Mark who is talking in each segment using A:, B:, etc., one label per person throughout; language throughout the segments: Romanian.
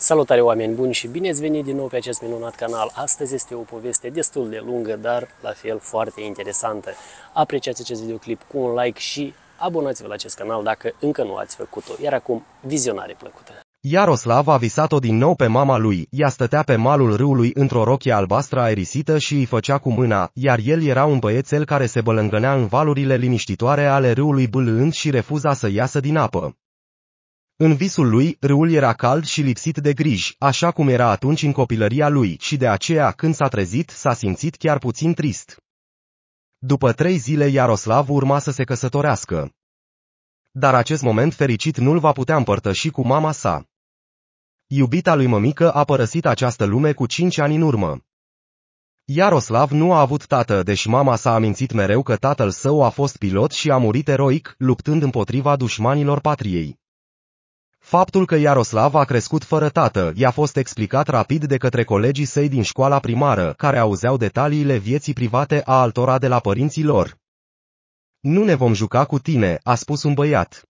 A: Salutare oameni buni și bine ați venit din nou pe acest minunat canal. Astăzi este o poveste destul de lungă, dar la fel foarte interesantă. Apreciați acest videoclip cu un like și abonați-vă la acest canal dacă încă nu ați făcut-o. Iar acum, vizionare plăcută! Iaroslav a visat-o din nou pe mama lui, ea stătea pe malul râului într-o rochie albastră aerisită și îi făcea cu mâna, iar el era un băiețel care se bălângănea în valurile liniștitoare ale râului bâlând și refuza să iasă din apă. În visul lui, râul era cald și lipsit de griji, așa cum era atunci în copilăria lui, și de aceea, când s-a trezit, s-a simțit chiar puțin trist. După trei zile Iaroslav urma să se căsătorească. Dar acest moment fericit nu-l va putea împărtăși cu mama sa. Iubita lui mămică a părăsit această lume cu cinci ani în urmă. Iaroslav nu a avut tată, deși mama s-a amințit mereu că tatăl său a fost pilot și a murit eroic, luptând împotriva dușmanilor patriei. Faptul că Iaroslav a crescut fără tată i-a fost explicat rapid de către colegii săi din școala primară, care auzeau detaliile vieții private a altora de la părinții lor. Nu ne vom juca cu tine, a spus un băiat.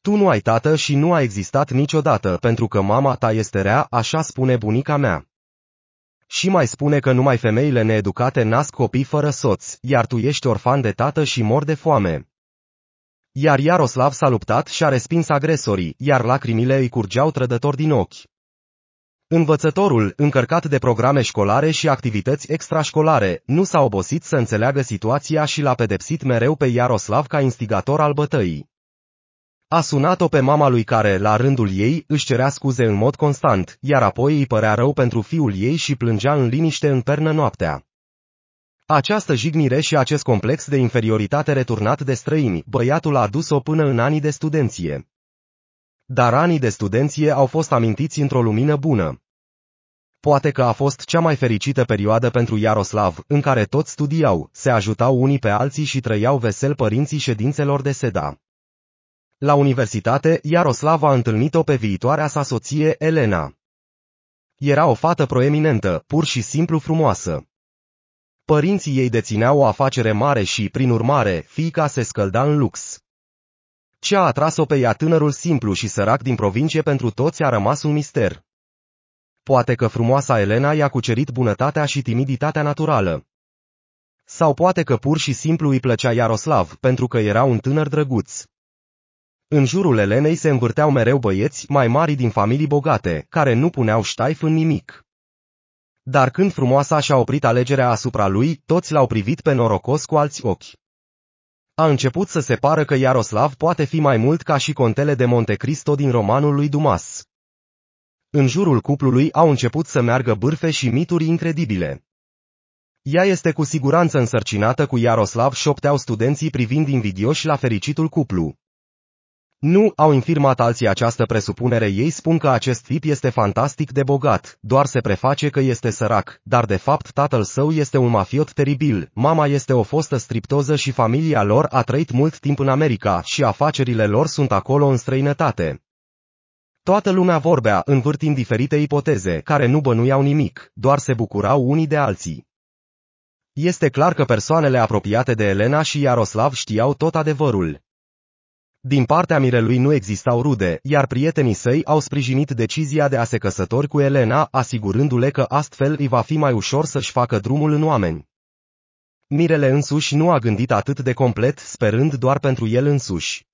A: Tu nu ai tată și nu a existat niciodată pentru că mama ta este rea, așa spune bunica mea. Și mai spune că numai femeile needucate nasc copii fără soț, iar tu ești orfan de tată și mor de foame. Iar Iaroslav s-a luptat și a respins agresorii, iar lacrimile îi curgeau trădător din ochi. Învățătorul, încărcat de programe școlare și activități extrașcolare, nu s-a obosit să înțeleagă situația și l-a pedepsit mereu pe Iaroslav ca instigator al bătăii. A sunat-o pe mama lui care, la rândul ei, își cerea scuze în mod constant, iar apoi îi părea rău pentru fiul ei și plângea în liniște în pernă noaptea. Această jignire și acest complex de inferioritate returnat de străini, băiatul a adus-o până în anii de studenție. Dar anii de studenție au fost amintiți într-o lumină bună. Poate că a fost cea mai fericită perioadă pentru Iaroslav, în care toți studiau, se ajutau unii pe alții și trăiau vesel părinții ședințelor de seda. La universitate, Iaroslav a întâlnit-o pe viitoarea sa soție, Elena. Era o fată proeminentă, pur și simplu frumoasă. Părinții ei dețineau o afacere mare și, prin urmare, fiica se scălda în lux. Ce a atras-o pe ea tânărul simplu și sărac din provincie pentru toți a rămas un mister. Poate că frumoasa Elena i-a cucerit bunătatea și timiditatea naturală. Sau poate că pur și simplu îi plăcea Iaroslav, pentru că era un tânăr drăguț. În jurul Elenei se învârteau mereu băieți mai mari din familii bogate, care nu puneau ștaif în nimic. Dar când frumoasa și-a oprit alegerea asupra lui, toți l-au privit pe norocos cu alți ochi. A început să se pară că Iaroslav poate fi mai mult ca și contele de Monte Cristo din romanul lui Dumas. În jurul cuplului au început să meargă bârfe și mituri incredibile. Ea este cu siguranță însărcinată cu Iaroslav, șopteau studenții privind invidioși la fericitul cuplu. Nu, au infirmat alții această presupunere, ei spun că acest tip este fantastic de bogat, doar se preface că este sărac, dar de fapt tatăl său este un mafiot teribil, mama este o fostă striptoză și familia lor a trăit mult timp în America și afacerile lor sunt acolo în străinătate. Toată lumea vorbea, învârtind diferite ipoteze, care nu bănuiau nimic, doar se bucurau unii de alții. Este clar că persoanele apropiate de Elena și Iaroslav știau tot adevărul, din partea mirelui nu existau rude, iar prietenii săi au sprijinit decizia de a se căsători cu Elena, asigurându-le că astfel îi va fi mai ușor să-și facă drumul în oameni. Mirele însuși nu a gândit atât de complet, sperând doar pentru el însuși.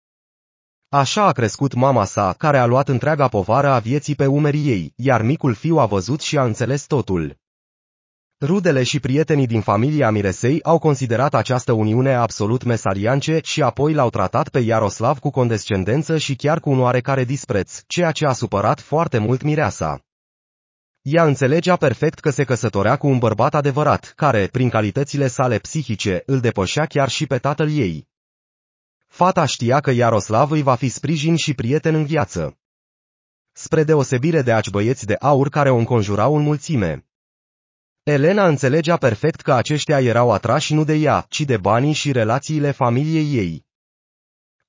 A: Așa a crescut mama sa, care a luat întreaga povară a vieții pe umerii ei, iar micul fiu a văzut și a înțeles totul. Rudele și prietenii din familia Miresei au considerat această uniune absolut mesariance și apoi l-au tratat pe Iaroslav cu condescendență și chiar cu un oarecare dispreț, ceea ce a supărat foarte mult Mireasa. Ea înțelegea perfect că se căsătorea cu un bărbat adevărat, care, prin calitățile sale psihice, îl depășea chiar și pe tatăl ei. Fata știa că Iaroslav îi va fi sprijin și prieten în viață. Spre deosebire de aci băieți de aur care o înconjurau în mulțime, Elena înțelegea perfect că aceștia erau atrași nu de ea, ci de banii și relațiile familiei ei.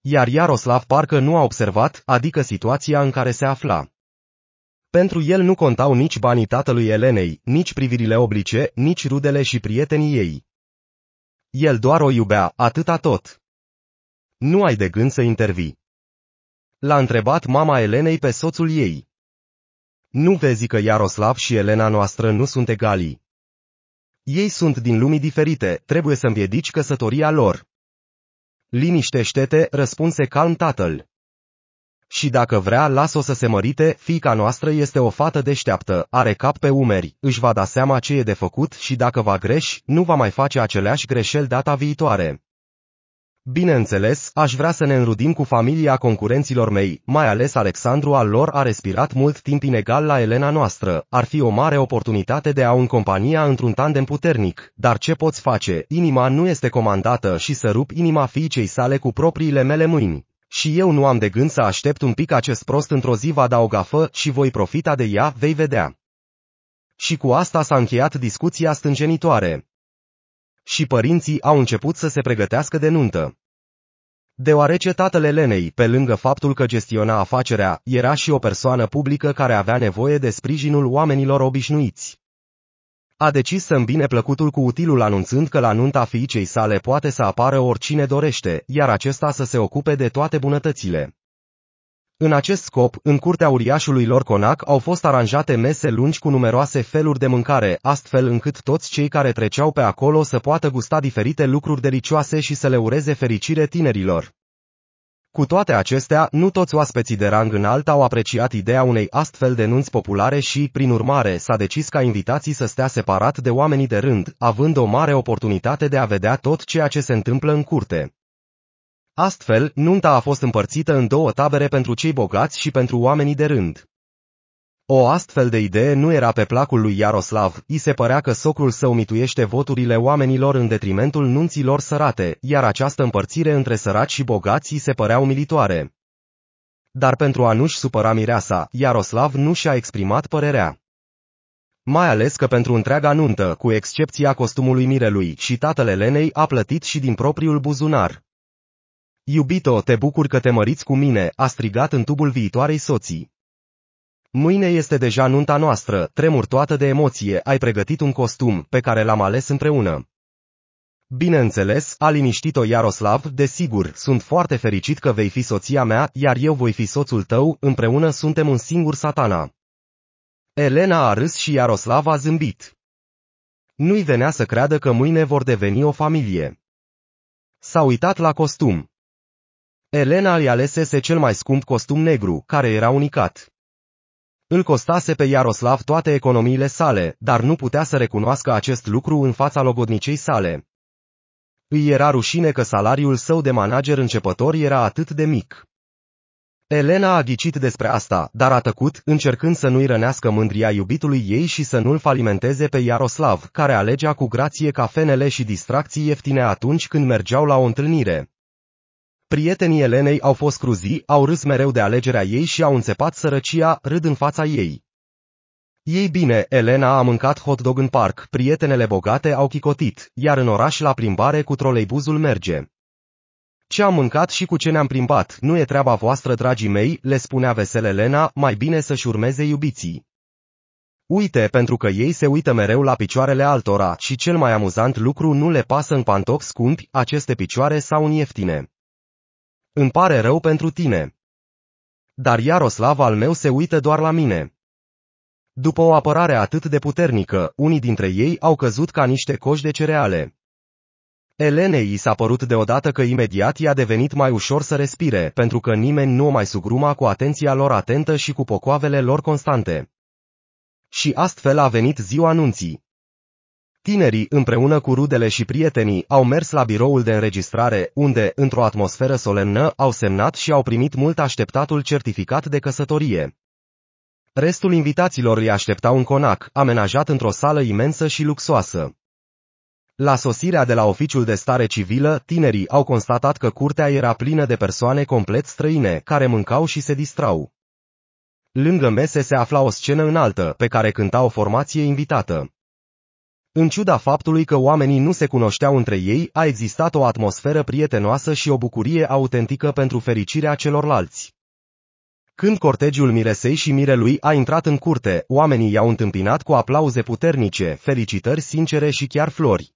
A: Iar Iaroslav parcă nu a observat, adică situația în care se afla. Pentru el nu contau nici banii tatălui Elenei, nici privirile oblice, nici rudele și prietenii ei. El doar o iubea, atâta tot. Nu ai de gând să intervii. L-a întrebat mama Elenei pe soțul ei. Nu vezi că Iaroslav și Elena noastră nu sunt egali. Ei sunt din lumii diferite, trebuie să împiedici căsătoria lor. Liniștește-te, răspunse calm tatăl. Și dacă vrea, las-o să se mărite, fiica noastră este o fată deșteaptă, are cap pe umeri, își va da seama ce e de făcut și dacă va greși, nu va mai face aceleași greșeli data viitoare. Bineînțeles, aș vrea să ne înrudim cu familia concurenților mei, mai ales Alexandru al lor a respirat mult timp inegal la Elena noastră, ar fi o mare oportunitate de a un compania într-un tandem puternic, dar ce poți face, inima nu este comandată și să rup inima fiicei sale cu propriile mele mâini. Și eu nu am de gând să aștept un pic acest prost într-o zi va da o gafă și voi profita de ea, vei vedea. Și cu asta s-a încheiat discuția stângenitoare și părinții au început să se pregătească de nuntă. Deoarece tatăl Elenei, pe lângă faptul că gestiona afacerea, era și o persoană publică care avea nevoie de sprijinul oamenilor obișnuiți. A decis să îmbine plăcutul cu utilul anunțând că la nunta fiicei sale poate să apară oricine dorește, iar acesta să se ocupe de toate bunătățile. În acest scop, în curtea uriașului lor conac au fost aranjate mese lungi cu numeroase feluri de mâncare, astfel încât toți cei care treceau pe acolo să poată gusta diferite lucruri delicioase și să le ureze fericire tinerilor. Cu toate acestea, nu toți oaspeții de rang înalt au apreciat ideea unei astfel de nunți populare și, prin urmare, s-a decis ca invitații să stea separat de oamenii de rând, având o mare oportunitate de a vedea tot ceea ce se întâmplă în curte. Astfel, nunta a fost împărțită în două tabere pentru cei bogați și pentru oamenii de rând. O astfel de idee nu era pe placul lui Iaroslav, i se părea că socrul său mituiește voturile oamenilor în detrimentul nunților sărate, iar această împărțire între săraci și bogați îi se părea umilitoare. Dar pentru a nu-și supăra mireasa, Iaroslav nu și-a exprimat părerea. Mai ales că pentru întreaga nuntă, cu excepția costumului mirelui, și tatăl Elenei a plătit și din propriul buzunar. Iubito, te bucur că te măriți cu mine, a strigat în tubul viitoarei soții. Mâine este deja nunta noastră, tremur toată de emoție, ai pregătit un costum, pe care l-am ales împreună. Bineînțeles, a liniștit-o Iaroslav, desigur, sunt foarte fericit că vei fi soția mea, iar eu voi fi soțul tău, împreună suntem un singur satana. Elena a râs și Iaroslav a zâmbit. Nu-i venea să creadă că mâine vor deveni o familie. S-a uitat la costum. Elena îi alesese cel mai scump costum negru, care era unicat. Îl costase pe Iaroslav toate economiile sale, dar nu putea să recunoască acest lucru în fața logodnicei sale. Îi era rușine că salariul său de manager începător era atât de mic. Elena a ghicit despre asta, dar a tăcut, încercând să nu-i rănească mândria iubitului ei și să nu-l falimenteze pe Iaroslav, care alegea cu grație cafenele și distracții ieftine atunci când mergeau la o întâlnire. Prietenii Elenei au fost cruzi, au râs mereu de alegerea ei și au înțepat sărăcia, râd în fața ei. Ei bine, Elena a mâncat hot dog în parc, prietenele bogate au chicotit, iar în oraș la plimbare cu troleibuzul merge. Ce am mâncat și cu ce ne-am plimbat, nu e treaba voastră, dragii mei, le spunea vesel Elena, mai bine să-și urmeze iubiții. Uite, pentru că ei se uită mereu la picioarele altora și cel mai amuzant lucru nu le pasă în pantofi scumpi, aceste picioare sau în ieftine. Îmi pare rău pentru tine. Dar Iaroslav al meu se uită doar la mine. După o apărare atât de puternică, unii dintre ei au căzut ca niște coși de cereale. Elenei i s-a părut deodată că imediat i-a devenit mai ușor să respire, pentru că nimeni nu o mai sugruma cu atenția lor atentă și cu pocoavele lor constante. Și astfel a venit ziua anunții. Tinerii, împreună cu rudele și prietenii, au mers la biroul de înregistrare, unde, într-o atmosferă solemnă, au semnat și au primit mult așteptatul certificat de căsătorie. Restul invitaților îi aștepta un conac, amenajat într-o sală imensă și luxoasă. La sosirea de la oficiul de stare civilă, tinerii au constatat că curtea era plină de persoane complet străine, care mâncau și se distrau. Lângă mese se afla o scenă înaltă, pe care cânta o formație invitată. În ciuda faptului că oamenii nu se cunoșteau între ei, a existat o atmosferă prietenoasă și o bucurie autentică pentru fericirea celorlalți. Când cortegiul miresei și mirelui a intrat în curte, oamenii i-au întâmpinat cu aplauze puternice, felicitări sincere și chiar flori.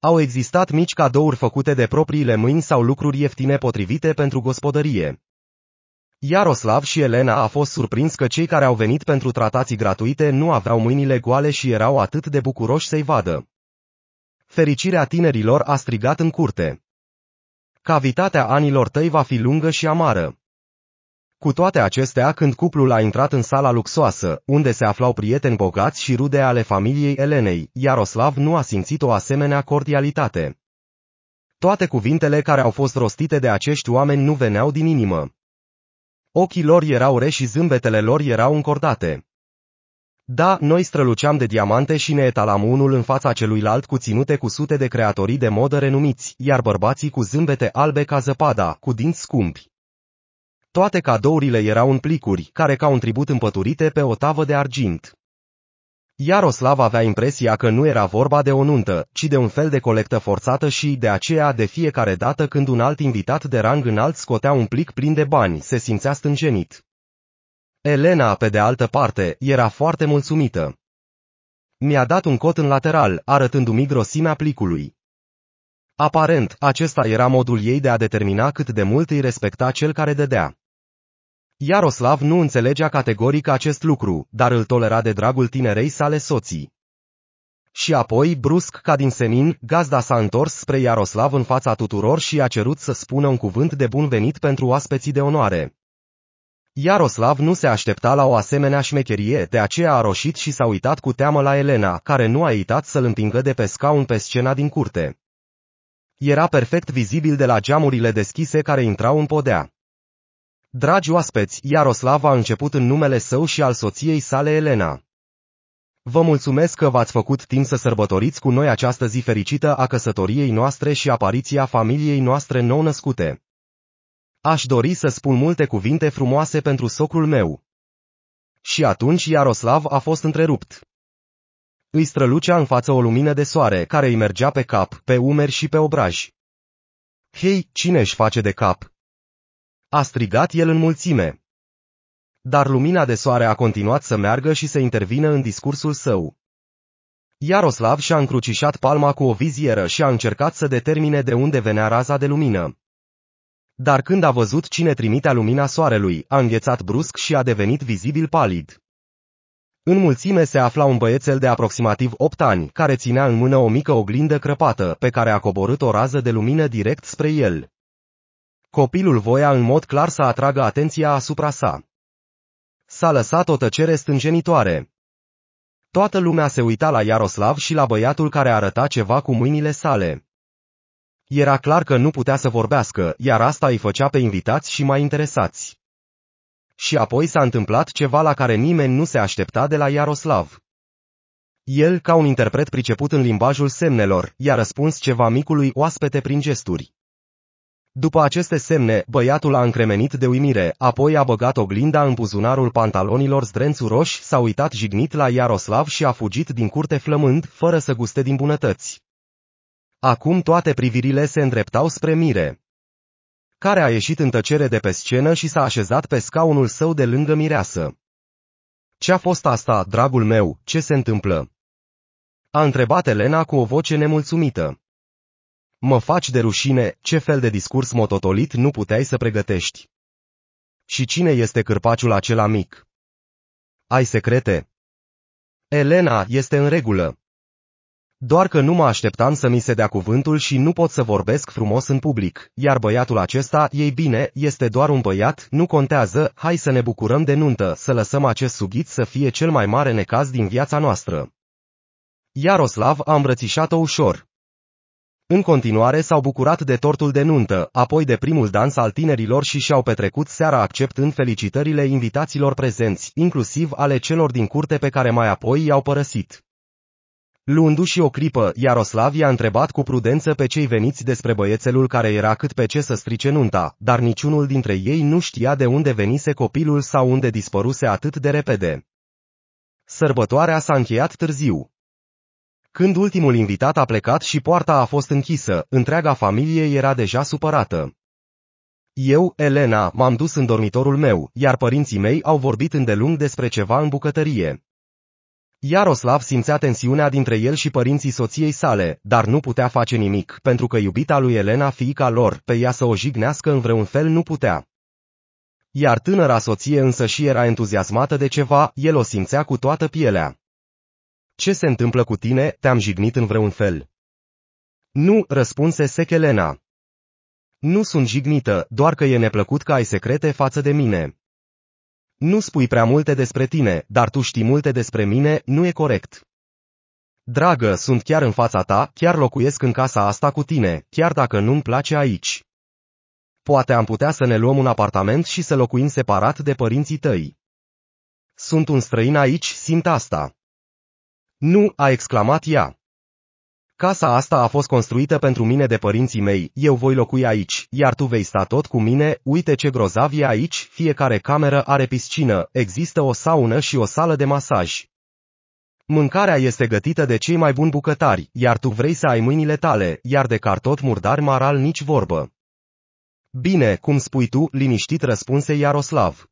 A: Au existat mici cadouri făcute de propriile mâini sau lucruri ieftine potrivite pentru gospodărie. Iaroslav și Elena a fost surprins că cei care au venit pentru tratații gratuite nu aveau mâinile goale și erau atât de bucuroși să-i vadă. Fericirea tinerilor a strigat în curte. Cavitatea anilor tăi va fi lungă și amară. Cu toate acestea, când cuplul a intrat în sala luxoasă, unde se aflau prieteni bogați și rude ale familiei Elenei, Iaroslav nu a simțit o asemenea cordialitate. Toate cuvintele care au fost rostite de acești oameni nu veneau din inimă. Ochii lor erau reși și zâmbetele lor erau încordate. Da, noi străluceam de diamante și ne etalam unul în fața celuilalt cu ținute cu sute de creatorii de modă renumiți, iar bărbații cu zâmbete albe ca zăpada, cu dinți scumpi. Toate cadourile erau în plicuri, care ca un tribut împăturite pe o tavă de argint. Iaroslav avea impresia că nu era vorba de o nuntă, ci de un fel de colectă forțată și, de aceea, de fiecare dată când un alt invitat de rang înalt scotea un plic plin de bani, se simțea stânjenit. Elena, pe de altă parte, era foarte mulțumită. Mi-a dat un cot în lateral, arătându-mi grosimea plicului. Aparent, acesta era modul ei de a determina cât de mult îi respecta cel care dădea. Iaroslav nu înțelegea categoric acest lucru, dar îl tolera de dragul tinerei sale soții. Și apoi, brusc ca din senin, gazda s-a întors spre Iaroslav în fața tuturor și a cerut să spună un cuvânt de bun venit pentru oaspeții de onoare. Iaroslav nu se aștepta la o asemenea șmecherie, de aceea a roșit și s-a uitat cu teamă la Elena, care nu a uitat să-l împingă de pe scaun pe scena din curte. Era perfect vizibil de la geamurile deschise care intrau în podea. Dragi oaspeți, Iaroslav a început în numele său și al soției sale Elena. Vă mulțumesc că v-ați făcut timp să sărbătoriți cu noi această zi fericită a căsătoriei noastre și apariția familiei noastre nou-născute. Aș dori să spun multe cuvinte frumoase pentru socul meu. Și atunci Iaroslav a fost întrerupt. Îi strălucea în față o lumină de soare care îi mergea pe cap, pe umeri și pe obraj. Hei, cine își face de cap? A strigat el în mulțime. Dar lumina de soare a continuat să meargă și să intervină în discursul său. Iaroslav și-a încrucișat palma cu o vizieră și a încercat să determine de unde venea raza de lumină. Dar când a văzut cine trimitea lumina soarelui, a înghețat brusc și a devenit vizibil palid. În mulțime se afla un băiețel de aproximativ 8 ani, care ținea în mână o mică oglindă crăpată, pe care a coborât o rază de lumină direct spre el. Copilul voia în mod clar să atragă atenția asupra sa. S-a lăsat o tăcere stânjenitoare. Toată lumea se uita la Iaroslav și la băiatul care arăta ceva cu mâinile sale. Era clar că nu putea să vorbească, iar asta îi făcea pe invitați și mai interesați. Și apoi s-a întâmplat ceva la care nimeni nu se aștepta de la Iaroslav. El, ca un interpret priceput în limbajul semnelor, i-a răspuns ceva micului oaspete prin gesturi. După aceste semne, băiatul a încremenit de uimire, apoi a băgat oglinda în buzunarul pantalonilor roși, s-a uitat jignit la Iaroslav și a fugit din curte flămând, fără să guste din bunătăți. Acum toate privirile se îndreptau spre Mire, care a ieșit în tăcere de pe scenă și s-a așezat pe scaunul său de lângă mireasă. Ce-a fost asta, dragul meu, ce se întâmplă? A întrebat Elena cu o voce nemulțumită. Mă faci de rușine, ce fel de discurs mototolit nu puteai să pregătești? Și cine este cârpaciul acela mic? Ai secrete? Elena este în regulă. Doar că nu mă așteptam să mi se dea cuvântul și nu pot să vorbesc frumos în public, iar băiatul acesta, ei bine, este doar un băiat, nu contează, hai să ne bucurăm de nuntă, să lăsăm acest sughit să fie cel mai mare necaz din viața noastră. Iaroslav a îmbrățișat-o ușor. În continuare s-au bucurat de tortul de nuntă, apoi de primul dans al tinerilor și și-au petrecut seara acceptând felicitările invitaților prezenți, inclusiv ale celor din curte pe care mai apoi i-au părăsit. Luându-și o clipă, Iaroslav i-a întrebat cu prudență pe cei veniți despre băiețelul care era cât pe ce să strice nunta, dar niciunul dintre ei nu știa de unde venise copilul sau unde dispăruse atât de repede. Sărbătoarea s-a încheiat târziu. Când ultimul invitat a plecat și poarta a fost închisă, întreaga familie era deja supărată. Eu, Elena, m-am dus în dormitorul meu, iar părinții mei au vorbit îndelung despre ceva în bucătărie. Iaroslav simțea tensiunea dintre el și părinții soției sale, dar nu putea face nimic, pentru că iubita lui Elena, fiica lor, pe ea să o jignească în vreun fel nu putea. Iar tânăra soție însă și era entuziasmată de ceva, el o simțea cu toată pielea. Ce se întâmplă cu tine, te-am jignit în vreun fel? Nu, răspunse Sechelena. Nu sunt jignită, doar că e neplăcut că ai secrete față de mine. Nu spui prea multe despre tine, dar tu știi multe despre mine, nu e corect. Dragă, sunt chiar în fața ta, chiar locuiesc în casa asta cu tine, chiar dacă nu-mi place aici. Poate am putea să ne luăm un apartament și să locuim separat de părinții tăi. Sunt un străin aici, simt asta. Nu, a exclamat ea. Casa asta a fost construită pentru mine de părinții mei, eu voi locui aici, iar tu vei sta tot cu mine, uite ce grozav e aici, fiecare cameră are piscină, există o saună și o sală de masaj. Mâncarea este gătită de cei mai buni bucătari, iar tu vrei să ai mâinile tale, iar de cartot murdar maral nici vorbă. Bine, cum spui tu, liniștit răspunse Iaroslav.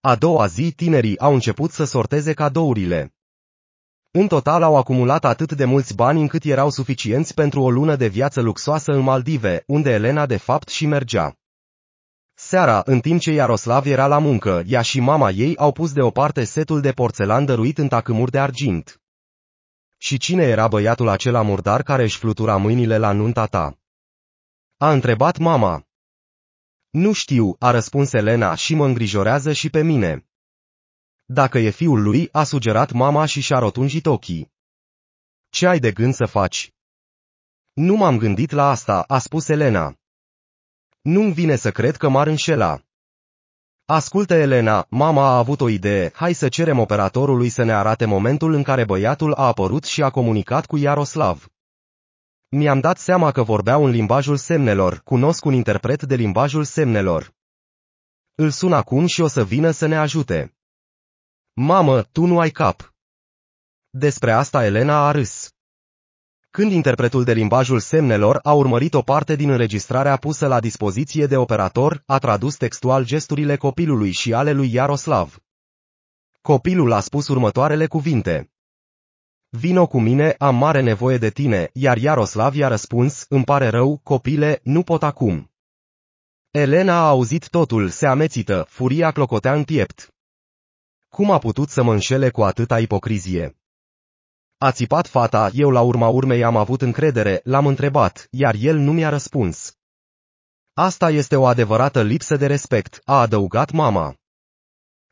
A: A doua zi tinerii au început să sorteze cadourile. În total au acumulat atât de mulți bani încât erau suficienți pentru o lună de viață luxoasă în Maldive, unde Elena de fapt și mergea. Seara, în timp ce Iaroslav era la muncă, ea și mama ei au pus deoparte setul de porțelan dăruit în tacâmuri de argint. Și cine era băiatul acela murdar care își flutura mâinile la nunta ta? A întrebat mama. Nu știu, a răspuns Elena și mă îngrijorează și pe mine. Dacă e fiul lui, a sugerat mama și și-a rotunjit ochii. Ce ai de gând să faci? Nu m-am gândit la asta, a spus Elena. Nu-mi vine să cred că m-ar înșela. Ascultă, Elena, mama a avut o idee, hai să cerem operatorului să ne arate momentul în care băiatul a apărut și a comunicat cu Iaroslav. Mi-am dat seama că vorbea un limbajul semnelor, cunosc un interpret de limbajul semnelor. Îl sun acum și o să vină să ne ajute. Mamă, tu nu ai cap! Despre asta Elena a râs. Când interpretul de limbajul semnelor a urmărit o parte din înregistrarea pusă la dispoziție de operator, a tradus textual gesturile copilului și ale lui Iaroslav. Copilul a spus următoarele cuvinte. Vino cu mine, am mare nevoie de tine, iar Iaroslav i-a răspuns, îmi pare rău, copile, nu pot acum. Elena a auzit totul, se amețită, furia clocotea în piept. Cum a putut să mă înșele cu atâta ipocrizie? A țipat fata, eu la urma urmei am avut încredere, l-am întrebat, iar el nu mi-a răspuns. Asta este o adevărată lipsă de respect, a adăugat mama.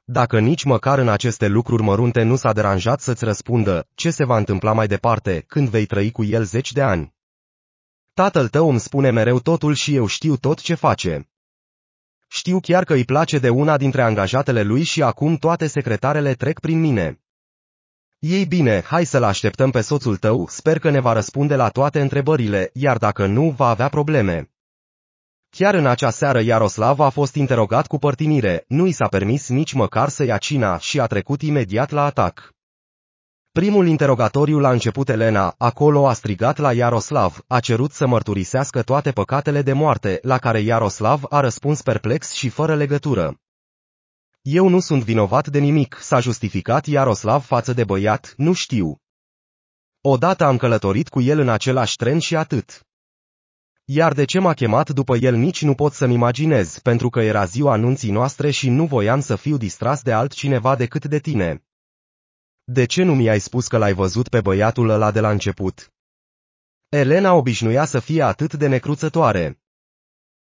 A: Dacă nici măcar în aceste lucruri mărunte nu s-a deranjat să-ți răspundă, ce se va întâmpla mai departe, când vei trăi cu el zeci de ani? Tatăl tău îmi spune mereu totul și eu știu tot ce face. Știu chiar că îi place de una dintre angajatele lui și acum toate secretarele trec prin mine. Ei bine, hai să-l așteptăm pe soțul tău, sper că ne va răspunde la toate întrebările, iar dacă nu, va avea probleme. Chiar în acea seară Iaroslav a fost interogat cu părtinire, nu i s-a permis nici măcar să ia cina și a trecut imediat la atac. Primul interogatoriu la început Elena, acolo a strigat la Iaroslav, a cerut să mărturisească toate păcatele de moarte, la care Iaroslav a răspuns perplex și fără legătură. Eu nu sunt vinovat de nimic, s-a justificat Iaroslav față de băiat, nu știu. Odată am călătorit cu el în același tren și atât. Iar de ce m-a chemat după el nici nu pot să-mi imaginez, pentru că era ziua anunții noastre și nu voiam să fiu distras de altcineva decât de tine. De ce nu mi-ai spus că l-ai văzut pe băiatul ăla de la început? Elena obișnuia să fie atât de necruțătoare.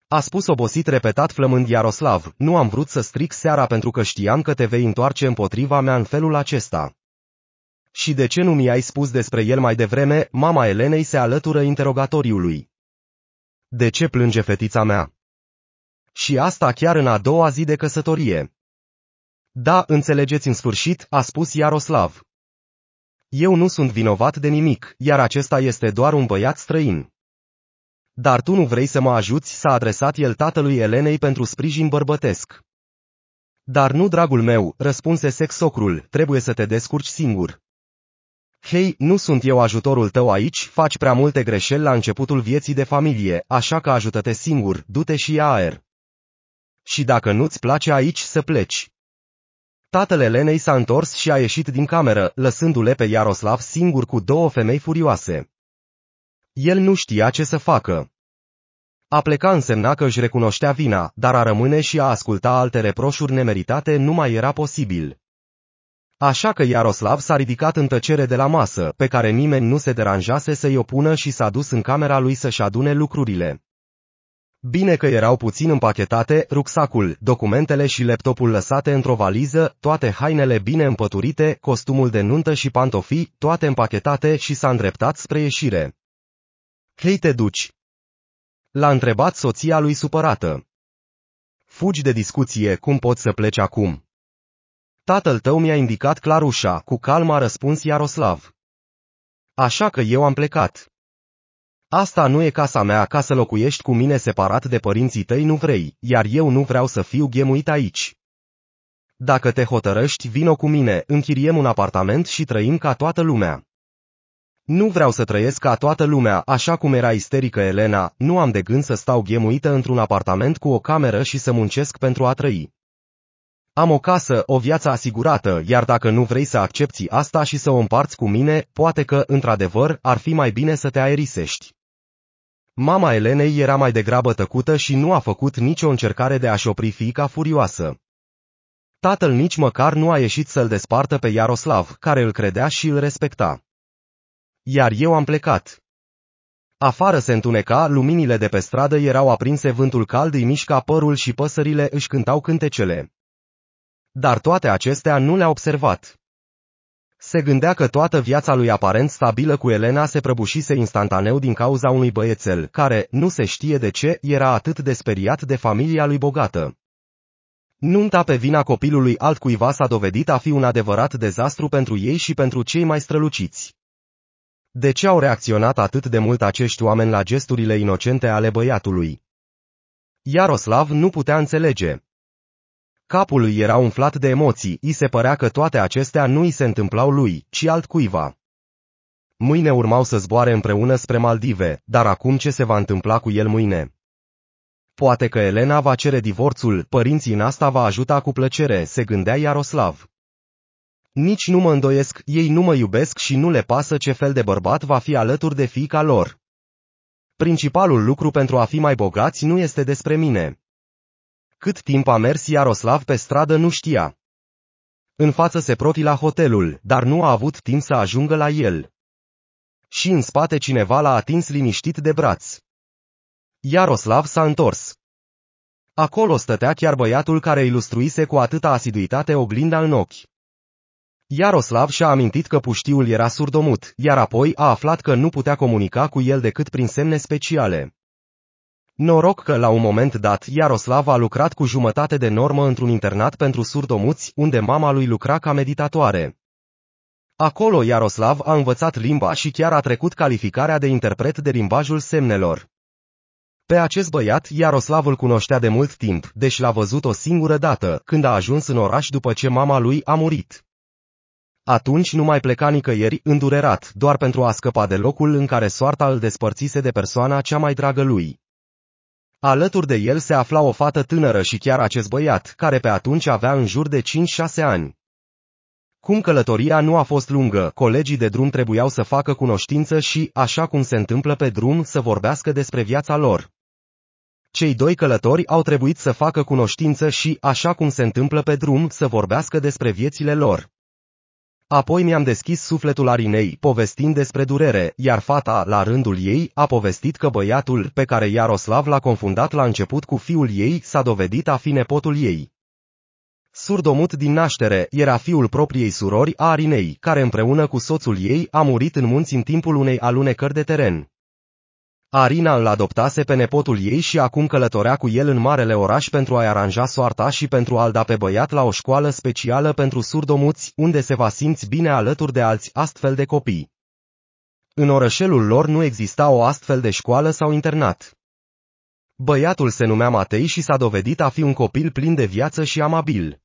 A: A spus obosit repetat flămând Iaroslav, nu am vrut să stric seara pentru că știam că te vei întoarce împotriva mea în felul acesta. Și de ce nu mi-ai spus despre el mai devreme, mama Elenei se alătură interogatoriului. De ce plânge fetița mea? Și asta chiar în a doua zi de căsătorie. Da, înțelegeți în sfârșit, a spus Iaroslav. Eu nu sunt vinovat de nimic, iar acesta este doar un băiat străin. Dar tu nu vrei să mă ajuți, s-a adresat el tatălui Elenei pentru sprijin bărbătesc. Dar nu, dragul meu, răspunse sexocrul, trebuie să te descurci singur. Hei, nu sunt eu ajutorul tău aici, faci prea multe greșeli la începutul vieții de familie, așa că ajută-te singur, du-te și ia aer. Și dacă nu-ți place aici, să pleci. Tatăl Elenei s-a întors și a ieșit din cameră, lăsându-le pe Iaroslav singur cu două femei furioase. El nu știa ce să facă. A pleca însemna că își recunoștea vina, dar a rămâne și a asculta alte reproșuri nemeritate nu mai era posibil. Așa că Iaroslav s-a ridicat în tăcere de la masă, pe care nimeni nu se deranjase să-i opună și s-a dus în camera lui să-și adune lucrurile. Bine că erau puțin împachetate, rucsacul, documentele și laptopul lăsate într-o valiză, toate hainele bine împăturite, costumul de nuntă și pantofii, toate împachetate și s-a îndreptat spre ieșire. Hei, te duci! L-a întrebat soția lui supărată. Fugi de discuție, cum poți să pleci acum? Tatăl tău mi-a indicat clar ușa, cu calm a răspuns Iaroslav. Așa că eu am plecat. Asta nu e casa mea, ca să locuiești cu mine separat de părinții tăi nu vrei, iar eu nu vreau să fiu ghemuit aici. Dacă te hotărăști, vino cu mine, închiriem un apartament și trăim ca toată lumea. Nu vreau să trăiesc ca toată lumea, așa cum era isterică Elena, nu am de gând să stau ghemuită într-un apartament cu o cameră și să muncesc pentru a trăi. Am o casă, o viață asigurată, iar dacă nu vrei să accepti asta și să o împarți cu mine, poate că, într-adevăr, ar fi mai bine să te aerisești. Mama Elenei era mai degrabă tăcută și nu a făcut nicio încercare de a-și opri fiica furioasă. Tatăl nici măcar nu a ieșit să-l despartă pe Iaroslav, care îl credea și îl respecta. Iar eu am plecat. Afară se întuneca, luminile de pe stradă erau aprinse, vântul cald îi mișca părul și păsările își cântau cântecele. Dar toate acestea nu le-a observat. Se gândea că toată viața lui aparent stabilă cu Elena se prăbușise instantaneu din cauza unui băiețel, care, nu se știe de ce, era atât de speriat de familia lui bogată. Nunta pe vina copilului altcuiva s-a dovedit a fi un adevărat dezastru pentru ei și pentru cei mai străluciți. De ce au reacționat atât de mult acești oameni la gesturile inocente ale băiatului? Iaroslav nu putea înțelege. Capul lui era umflat de emoții, i se părea că toate acestea nu i se întâmplau lui, ci altcuiva. Mâine urmau să zboare împreună spre Maldive, dar acum ce se va întâmpla cu el mâine? Poate că Elena va cere divorțul, părinții în asta va ajuta cu plăcere, se gândea Iaroslav. Nici nu mă îndoiesc, ei nu mă iubesc și nu le pasă ce fel de bărbat va fi alături de fiica lor. Principalul lucru pentru a fi mai bogați nu este despre mine. Cât timp a mers Iaroslav pe stradă nu știa. În față se profila hotelul, dar nu a avut timp să ajungă la el. Și în spate cineva l-a atins liniștit de braț. Iaroslav s-a întors. Acolo stătea chiar băiatul care ilustruise cu atâta asiduitate oglinda în ochi. Iaroslav și-a amintit că puștiul era surdomut, iar apoi a aflat că nu putea comunica cu el decât prin semne speciale. Noroc că la un moment dat Iaroslav a lucrat cu jumătate de normă într-un internat pentru surdomuți, unde mama lui lucra ca meditatoare. Acolo Iaroslav a învățat limba și chiar a trecut calificarea de interpret de limbajul semnelor. Pe acest băiat Iaroslav îl cunoștea de mult timp, deși l-a văzut o singură dată, când a ajuns în oraș după ce mama lui a murit. Atunci nu mai pleca nicăieri, îndurerat, doar pentru a scăpa de locul în care soarta îl despărțise de persoana cea mai dragă lui. Alături de el se afla o fată tânără și chiar acest băiat, care pe atunci avea în jur de 5-6 ani. Cum călătoria nu a fost lungă, colegii de drum trebuiau să facă cunoștință și, așa cum se întâmplă pe drum, să vorbească despre viața lor. Cei doi călători au trebuit să facă cunoștință și, așa cum se întâmplă pe drum, să vorbească despre viețile lor. Apoi mi-am deschis sufletul Arinei, povestind despre durere, iar fata, la rândul ei, a povestit că băiatul pe care Iaroslav l-a confundat la început cu fiul ei s-a dovedit a fi nepotul ei. Surdomut din naștere, era fiul propriei surori a Arinei, care împreună cu soțul ei a murit în munți în timpul unei alunecări de teren. Arina îl adoptase pe nepotul ei și acum călătorea cu el în marele oraș pentru a-i aranja soarta și pentru a-l da pe băiat la o școală specială pentru surdomuți, unde se va simți bine alături de alți astfel de copii. În orășelul lor nu exista o astfel de școală sau internat. Băiatul se numea Matei și s-a dovedit a fi un copil plin de viață și amabil.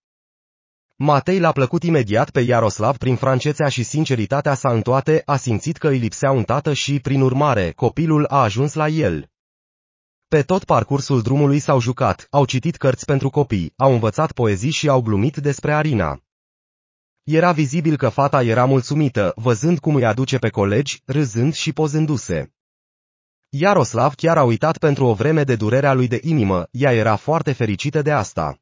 A: Matei l-a plăcut imediat pe Iaroslav prin francețea și sinceritatea sa în toate, a simțit că îi lipsea un tată și, prin urmare, copilul a ajuns la el. Pe tot parcursul drumului s-au jucat, au citit cărți pentru copii, au învățat poezii și au glumit despre Arina. Era vizibil că fata era mulțumită, văzând cum îi aduce pe colegi, râzând și pozându-se. Iaroslav chiar a uitat pentru o vreme de durerea lui de inimă, ea era foarte fericită de asta.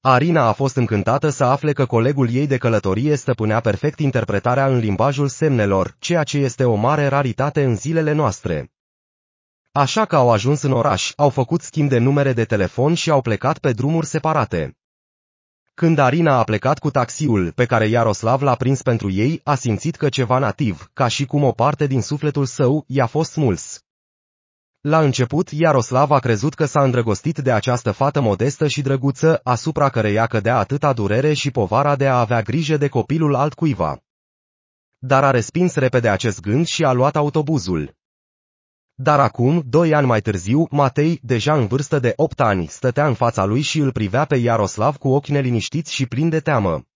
A: Arina a fost încântată să afle că colegul ei de călătorie stăpânea perfect interpretarea în limbajul semnelor, ceea ce este o mare raritate în zilele noastre. Așa că au ajuns în oraș, au făcut schimb de numere de telefon și au plecat pe drumuri separate. Când Arina a plecat cu taxiul pe care Iaroslav l-a prins pentru ei, a simțit că ceva nativ, ca și cum o parte din sufletul său, i-a fost smuls. La început, Iaroslav a crezut că s-a îndrăgostit de această fată modestă și drăguță, asupra căreia cădea atâta durere și povara de a avea grijă de copilul altcuiva. Dar a respins repede acest gând și a luat autobuzul. Dar acum, doi ani mai târziu, Matei, deja în vârstă de opt ani, stătea în fața lui și îl privea pe Iaroslav cu ochi neliniștiți și plin de teamă.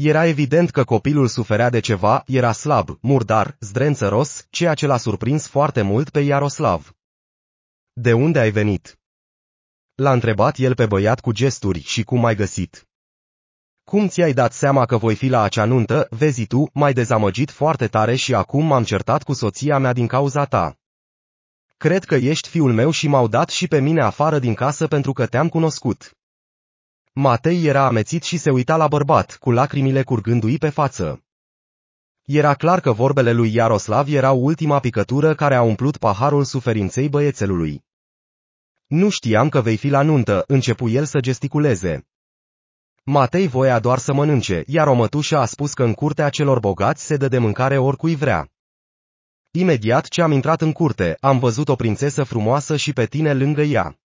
A: Era evident că copilul suferea de ceva, era slab, murdar, zdrențăros, ceea ce l-a surprins foarte mult pe Iaroslav. De unde ai venit? L-a întrebat el pe băiat cu gesturi și cum ai găsit. Cum ți-ai dat seama că voi fi la acea nuntă, vezi tu, m-ai dezamăgit foarte tare și acum m-am certat cu soția mea din cauza ta. Cred că ești fiul meu și m-au dat și pe mine afară din casă pentru că te-am cunoscut. Matei era amețit și se uita la bărbat, cu lacrimile curgându-i pe față. Era clar că vorbele lui Iaroslav erau ultima picătură care a umplut paharul suferinței băiețelului. Nu știam că vei fi la nuntă, începu el să gesticuleze. Matei voia doar să mănânce, iar o mătușă a spus că în curtea celor bogați se dă de mâncare oricui vrea. Imediat ce am intrat în curte, am văzut o prințesă frumoasă și pe tine lângă ea.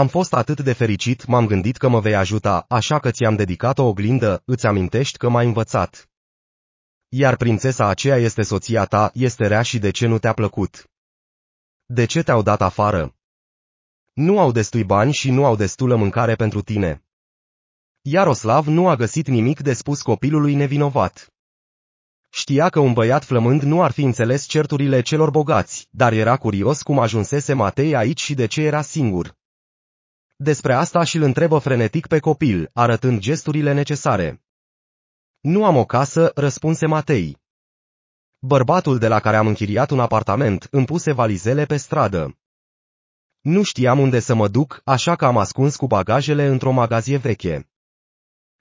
A: Am fost atât de fericit, m-am gândit că mă vei ajuta, așa că ți-am dedicat o oglindă, îți amintești că m-ai învățat. Iar prințesa aceea este soția ta, este rea și de ce nu te-a plăcut? De ce te-au dat afară? Nu au destui bani și nu au destulă mâncare pentru tine. Iaroslav nu a găsit nimic de spus copilului nevinovat. Știa că un băiat flămând nu ar fi înțeles certurile celor bogați, dar era curios cum ajunsese Matei aici și de ce era singur. Despre asta și îl întrebă frenetic pe copil, arătând gesturile necesare. Nu am o casă, răspunse Matei. Bărbatul de la care am închiriat un apartament îmi puse valizele pe stradă. Nu știam unde să mă duc, așa că am ascuns cu bagajele într-o magazie veche.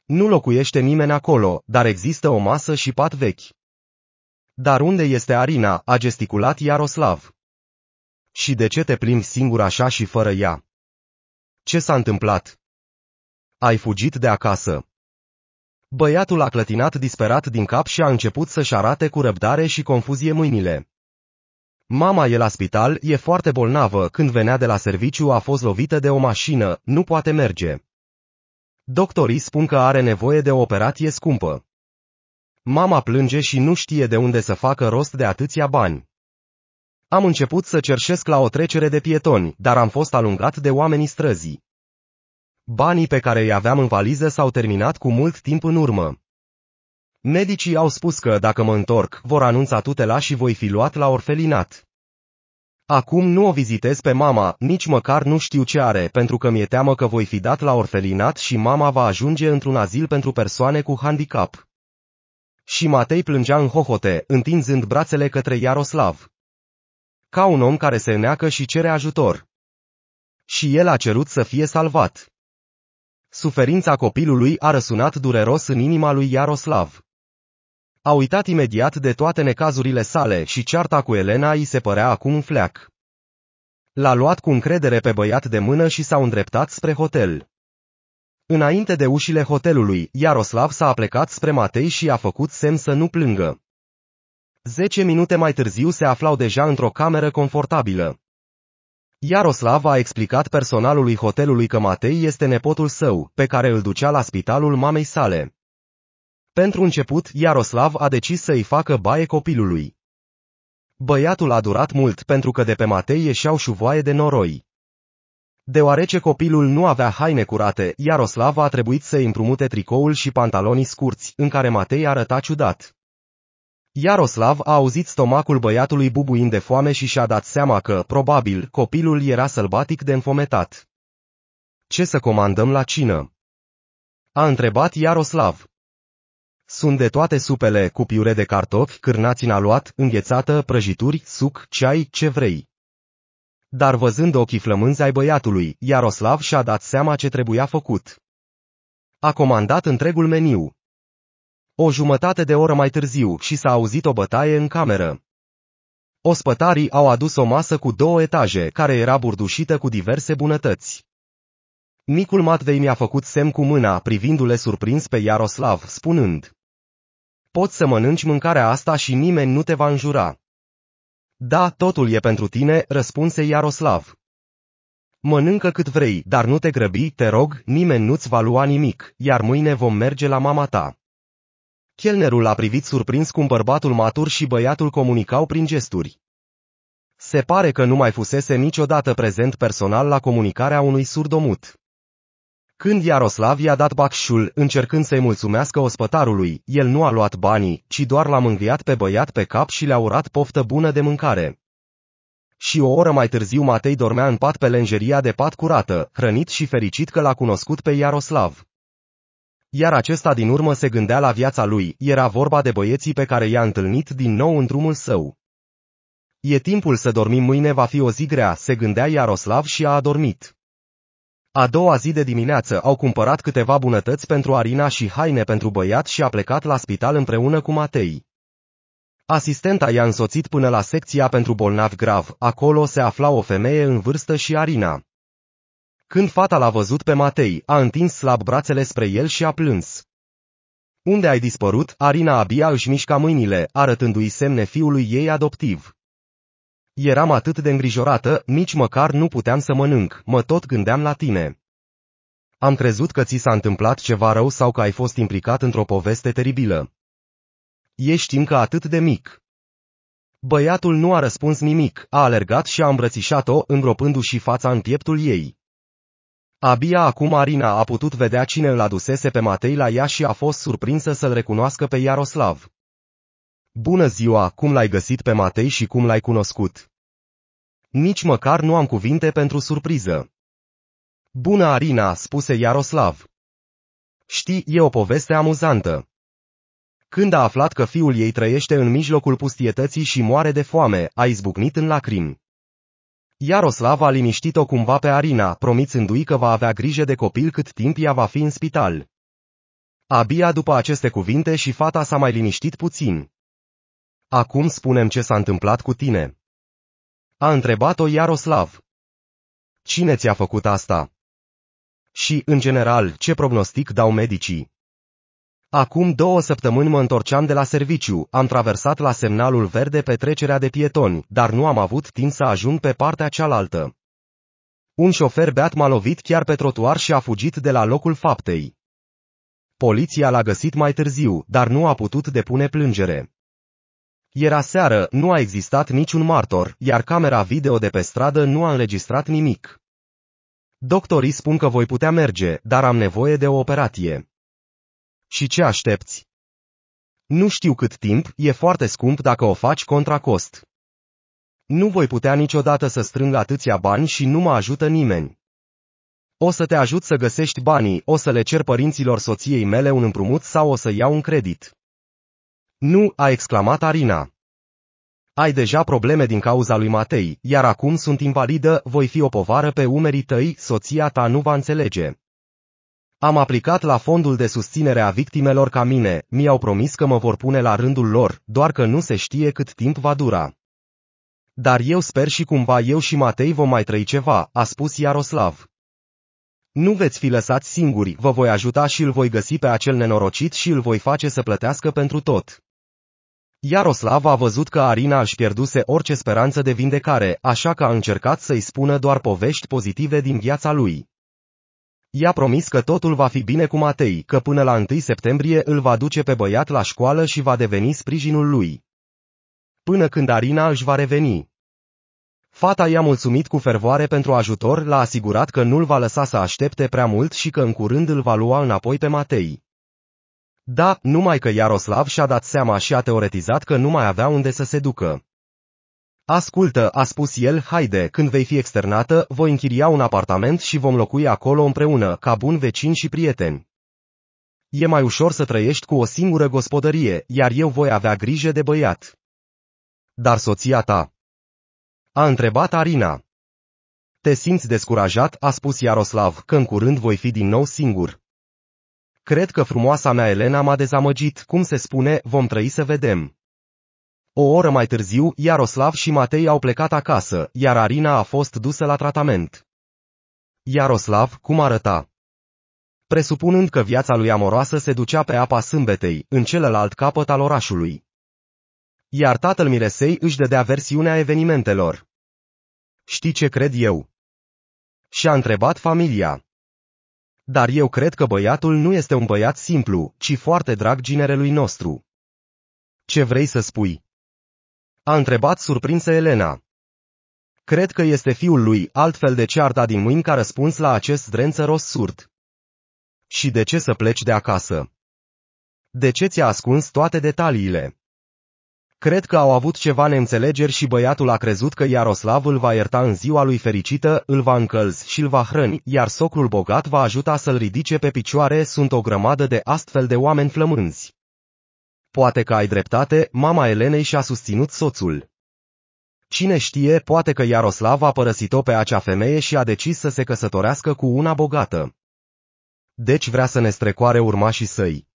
A: Nu locuiește nimeni acolo, dar există o masă și pat vechi. Dar unde este Arina, a gesticulat Iaroslav. Și de ce te plimbi singur așa și fără ea? Ce s-a întâmplat? Ai fugit de acasă. Băiatul a clătinat disperat din cap și a început să-și arate cu răbdare și confuzie mâinile. Mama e la spital, e foarte bolnavă, când venea de la serviciu a fost lovită de o mașină, nu poate merge. Doctorii spun că are nevoie de o operație scumpă. Mama plânge și nu știe de unde să facă rost de atâția bani. Am început să cerșesc la o trecere de pietoni, dar am fost alungat de oamenii străzii. Banii pe care îi aveam în valiză s-au terminat cu mult timp în urmă. Medicii au spus că dacă mă întorc, vor anunța tutela și voi fi luat la orfelinat. Acum nu o vizitez pe mama, nici măcar nu știu ce are, pentru că mi-e teamă că voi fi dat la orfelinat și mama va ajunge într-un azil pentru persoane cu handicap. Și Matei plângea în hohote, întinzând brațele către Iaroslav ca un om care se neacă și cere ajutor. Și el a cerut să fie salvat. Suferința copilului a răsunat dureros în inima lui Iaroslav. A uitat imediat de toate necazurile sale și cearta cu Elena îi se părea acum un fleac. L-a luat cu încredere pe băiat de mână și s a îndreptat spre hotel. Înainte de ușile hotelului, Iaroslav s-a plecat spre Matei și a făcut semn să nu plângă. Zece minute mai târziu se aflau deja într-o cameră confortabilă. Iaroslav a explicat personalului hotelului că Matei este nepotul său, pe care îl ducea la spitalul mamei sale. Pentru început, Iaroslav a decis să-i facă baie copilului. Băiatul a durat mult pentru că de pe Matei ieșeau șuvoaie de noroi. Deoarece copilul nu avea haine curate, Iaroslav a trebuit să împrumute tricoul și pantalonii scurți, în care Matei arăta ciudat. Iaroslav a auzit stomacul băiatului bubuind de foame și și-a dat seama că, probabil, copilul era sălbatic de înfometat. Ce să comandăm la cină? A întrebat Iaroslav. Sunt de toate supele cu piure de cartofi, cârnați în aluat, înghețată, prăjituri, suc, ceai, ce vrei. Dar văzând ochii flămânzi ai băiatului, Iaroslav și-a dat seama ce trebuia făcut. A comandat întregul meniu. O jumătate de oră mai târziu și s-a auzit o bătaie în cameră. Ospătarii au adus o masă cu două etaje, care era burdușită cu diverse bunătăți. Micul Matvei mi-a făcut semn cu mâna, privindu-le surprins pe Iaroslav, spunând Poți să mănânci mâncarea asta și nimeni nu te va înjura. Da, totul e pentru tine, răspunse Iaroslav. Mănâncă cât vrei, dar nu te grăbi, te rog, nimeni nu-ți va lua nimic, iar mâine vom merge la mama ta. Chelnerul a privit surprins cum bărbatul matur și băiatul comunicau prin gesturi. Se pare că nu mai fusese niciodată prezent personal la comunicarea unui surdomut. Când Iaroslav i-a dat bacșul, încercând să-i mulțumească ospătarului, el nu a luat banii, ci doar l-a mângâiat pe băiat pe cap și le-a urat poftă bună de mâncare. Și o oră mai târziu Matei dormea în pat pe lenjeria de pat curată, hrănit și fericit că l-a cunoscut pe Iaroslav iar acesta din urmă se gândea la viața lui, era vorba de băieții pe care i-a întâlnit din nou în drumul său. E timpul să dormim mâine va fi o zi grea, se gândea Iaroslav și a adormit. A doua zi de dimineață au cumpărat câteva bunătăți pentru Arina și haine pentru băiat și a plecat la spital împreună cu Matei. Asistenta i-a însoțit până la secția pentru bolnavi grav, acolo se afla o femeie în vârstă și Arina. Când fata l-a văzut pe Matei, a întins slab brațele spre el și a plâns. Unde ai dispărut, Arina abia își mișca mâinile, arătându-i semne fiului ei adoptiv. Eram atât de îngrijorată, nici măcar nu puteam să mănânc, mă tot gândeam la tine. Am crezut că ți s-a întâmplat ceva rău sau că ai fost implicat într-o poveste teribilă. Ești încă atât de mic. Băiatul nu a răspuns nimic, a alergat și a îmbrățișat-o, îngropându-și fața în pieptul ei. Abia acum Arina a putut vedea cine îl adusese pe Matei la ea și a fost surprinsă să-l recunoască pe Iaroslav. Bună ziua, cum l-ai găsit pe Matei și cum l-ai cunoscut? Nici măcar nu am cuvinte pentru surpriză. Bună Arina, spuse Iaroslav. Știi, e o poveste amuzantă. Când a aflat că fiul ei trăiește în mijlocul pustietății și moare de foame, a izbucnit în lacrimi. Iaroslav a liniștit-o cumva pe Arina, promițându-i că va avea grijă de copil cât timp ea va fi în spital. Abia după aceste cuvinte și fata s-a mai liniștit puțin. Acum spunem ce s-a întâmplat cu tine. A întrebat-o Iaroslav. Cine ți-a făcut asta? Și, în general, ce prognostic dau medicii? Acum două săptămâni mă întorceam de la serviciu, am traversat la semnalul verde pe trecerea de pietoni, dar nu am avut timp să ajung pe partea cealaltă. Un șofer beat m-a lovit chiar pe trotuar și a fugit de la locul faptei. Poliția l-a găsit mai târziu, dar nu a putut depune plângere. Era seară, nu a existat niciun martor, iar camera video de pe stradă nu a înregistrat nimic. Doctorii spun că voi putea merge, dar am nevoie de o operație. Și ce aștepți? Nu știu cât timp, e foarte scump dacă o faci contra cost. Nu voi putea niciodată să strâng atâția bani și nu mă ajută nimeni. O să te ajut să găsești banii, o să le cer părinților soției mele un împrumut sau o să iau un credit. Nu, a exclamat Arina. Ai deja probleme din cauza lui Matei, iar acum sunt invalidă, voi fi o povară pe umerii tăi, soția ta nu va înțelege. Am aplicat la fondul de susținere a victimelor ca mine, mi-au promis că mă vor pune la rândul lor, doar că nu se știe cât timp va dura. Dar eu sper și cumva eu și Matei vom mai trăi ceva, a spus Iaroslav. Nu veți fi lăsați singuri, vă voi ajuta și îl voi găsi pe acel nenorocit și îl voi face să plătească pentru tot. Iaroslav a văzut că Arina își pierduse orice speranță de vindecare, așa că a încercat să-i spună doar povești pozitive din viața lui. I-a promis că totul va fi bine cu Matei, că până la 1 septembrie îl va duce pe băiat la școală și va deveni sprijinul lui. Până când Arina își va reveni. Fata i-a mulțumit cu fervoare pentru ajutor, l-a asigurat că nu-l va lăsa să aștepte prea mult și că în curând îl va lua înapoi pe Matei. Da, numai că Iaroslav și-a dat seama și a teoretizat că nu mai avea unde să se ducă. Ascultă, a spus el, haide, când vei fi externată, voi închiria un apartament și vom locui acolo împreună, ca bun vecini și prieteni. E mai ușor să trăiești cu o singură gospodărie, iar eu voi avea grijă de băiat. Dar soția ta? A întrebat Arina. Te simți descurajat, a spus Iaroslav, că în curând voi fi din nou singur. Cred că frumoasa mea Elena m-a dezamăgit, cum se spune, vom trăi să vedem. O oră mai târziu, Iaroslav și Matei au plecat acasă, iar Arina a fost dusă la tratament. Iaroslav, cum arăta? Presupunând că viața lui amoroasă se ducea pe apa sâmbetei, în celălalt capăt al orașului. Iar tatăl Miresei își dădea versiunea evenimentelor. Știi ce cred eu? Și-a întrebat familia. Dar eu cred că băiatul nu este un băiat simplu, ci foarte drag ginerelui nostru. Ce vrei să spui? A întrebat surprinsă Elena. Cred că este fiul lui, altfel de ce ar da din mâini ca răspuns la acest drențăros surd. Și de ce să pleci de acasă? De ce ți-a ascuns toate detaliile? Cred că au avut ceva neînțelegeri și băiatul a crezut că Iaroslav îl va ierta în ziua lui fericită, îl va încălzi și îl va hrăni, iar socrul bogat va ajuta să-l ridice pe picioare, sunt o grămadă de astfel de oameni flămânzi. Poate că ai dreptate, mama Elenei și-a susținut soțul. Cine știe, poate că Iaroslav a părăsit-o pe acea femeie și a decis să se căsătorească cu una bogată. Deci vrea să ne strecoare urmașii săi.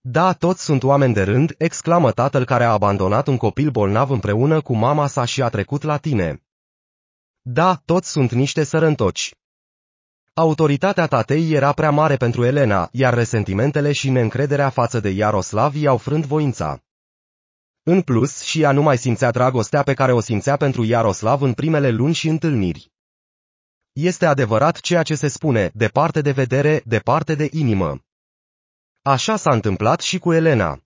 A: Da, toți sunt oameni de rând, exclamă tatăl care a abandonat un copil bolnav împreună cu mama sa și a trecut la tine. Da, toți sunt niște sărăntoci. Autoritatea tatei era prea mare pentru Elena, iar resentimentele și neîncrederea față de Iaroslav i-au frânt voința. În plus, și ea nu mai simțea dragostea pe care o simțea pentru Iaroslav în primele luni și întâlniri. Este adevărat ceea ce se spune, departe de vedere, departe de inimă. Așa s-a întâmplat și cu Elena.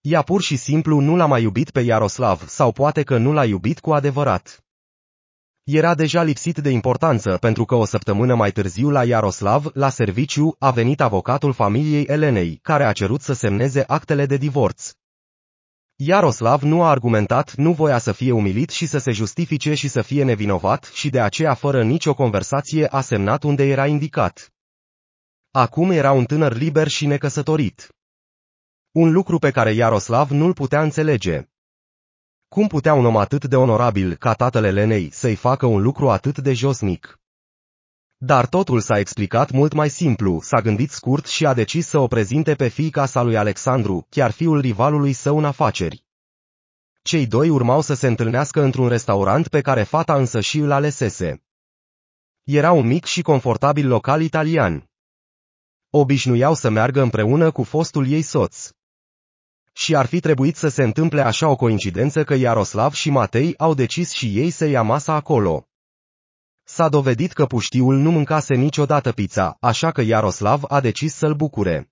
A: Ea pur și simplu nu l-a mai iubit pe Iaroslav, sau poate că nu l-a iubit cu adevărat. Era deja lipsit de importanță pentru că o săptămână mai târziu la Iaroslav, la serviciu, a venit avocatul familiei Elenei, care a cerut să semneze actele de divorț. Iaroslav nu a argumentat, nu voia să fie umilit și să se justifice și să fie nevinovat și de aceea fără nicio conversație a semnat unde era indicat. Acum era un tânăr liber și necăsătorit. Un lucru pe care Iaroslav nu-l putea înțelege. Cum putea un om atât de onorabil ca tatăl Elenei să-i facă un lucru atât de josnic? Dar totul s-a explicat mult mai simplu, s-a gândit scurt și a decis să o prezinte pe fiica sa lui Alexandru, chiar fiul rivalului său în afaceri. Cei doi urmau să se întâlnească într-un restaurant pe care fata însă și îl alesese. Era un mic și confortabil local italian. Obișnuiau să meargă împreună cu fostul ei soț. Și ar fi trebuit să se întâmple așa o coincidență că Iaroslav și Matei au decis și ei să ia masa acolo. S-a dovedit că puștiul nu mâncase niciodată pizza, așa că Iaroslav a decis să-l bucure.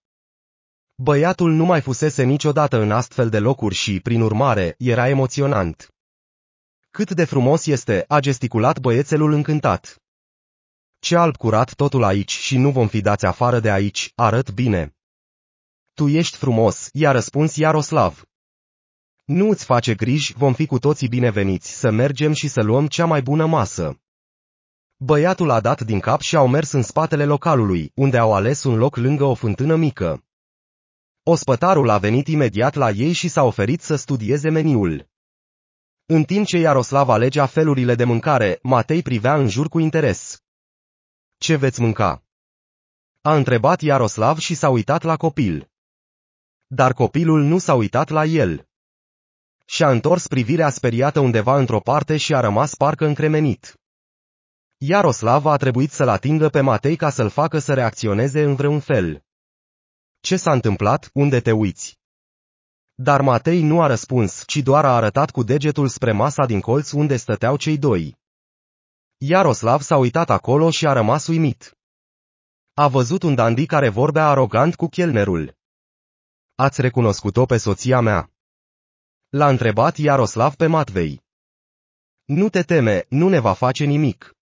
A: Băiatul nu mai fusese niciodată în astfel de locuri și, prin urmare, era emoționant. Cât de frumos este, a gesticulat băiețelul încântat. Ce alb curat totul aici și nu vom fi dați afară de aici, arăt bine tu ești frumos, i-a răspuns Iaroslav. Nu îți face griji, vom fi cu toții bineveniți să mergem și să luăm cea mai bună masă. Băiatul a dat din cap și au mers în spatele localului, unde au ales un loc lângă o fântână mică. Ospătarul a venit imediat la ei și s-a oferit să studieze meniul. În timp ce Iaroslav alegea felurile de mâncare, Matei privea în jur cu interes. Ce veți mânca? A întrebat Iaroslav și s-a uitat la copil. Dar copilul nu s-a uitat la el. Și-a întors privirea speriată undeva într-o parte și a rămas parcă încremenit. Iaroslav a trebuit să-l atingă pe Matei ca să-l facă să reacționeze în vreun fel. Ce s-a întâmplat, unde te uiți? Dar Matei nu a răspuns, ci doar a arătat cu degetul spre masa din colț unde stăteau cei doi. Iaroslav s-a uitat acolo și a rămas uimit. A văzut un dandi care vorbea arogant cu chelnerul ați recunoscut-o pe soția mea? L-a întrebat Iaroslav pe Matvei. Nu te teme, nu ne va face nimic.